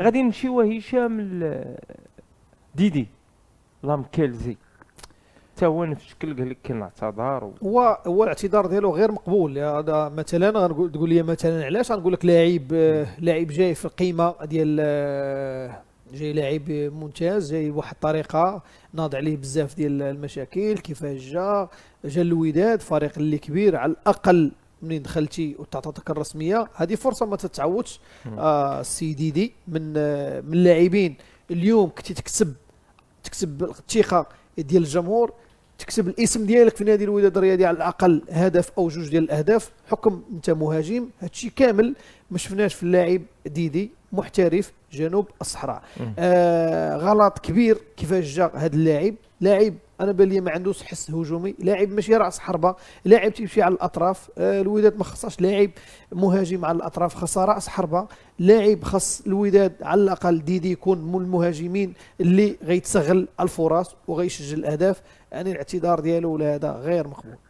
غادي نمشيو هشام ديدي كيلزي حتى هو نفس الشكل قال لك كنعتذر و... هو هو الاعتذار ديالو غير مقبول هذا مثلا غنقول تقول لي مثلا علاش غنقول لك لاعب لاعب جاي في القيمه ديال جاي لاعب ممتاز جاي بواحد الطريقه ناض عليه بزاف ديال المشاكل كيفاش جا جا الوداد فريق اللي كبير على الاقل منين دخلتي وتعطاتك الرسميه هذه فرصه ما السي آه السي ديدي من آه من اللاعبين اليوم كنتي تكسب تكسب الثقه ديال الجمهور تكسب الاسم ديالك في نادي الوداد الرياضي على الاقل هدف او جوج ديال الاهداف حكم انت مهاجم هادشي كامل ما شفناش في اللاعب ديدي محترف جنوب الصحراء آه غلط كبير كيفاش جا هذا اللاعب لاعب انا بان ما عندوش حس هجومي لاعب ماشي راس حربه لاعب تيمشي على الاطراف آه الوداد ما خصاش لاعب مهاجم على الاطراف خاصه راس حربه لاعب خاص الوداد على الاقل ديدي يكون من المهاجمين اللي غيتسغل الفرص وغيسجل الاهداف يعني الاعتذار ديالو ولا هذا غير مقبول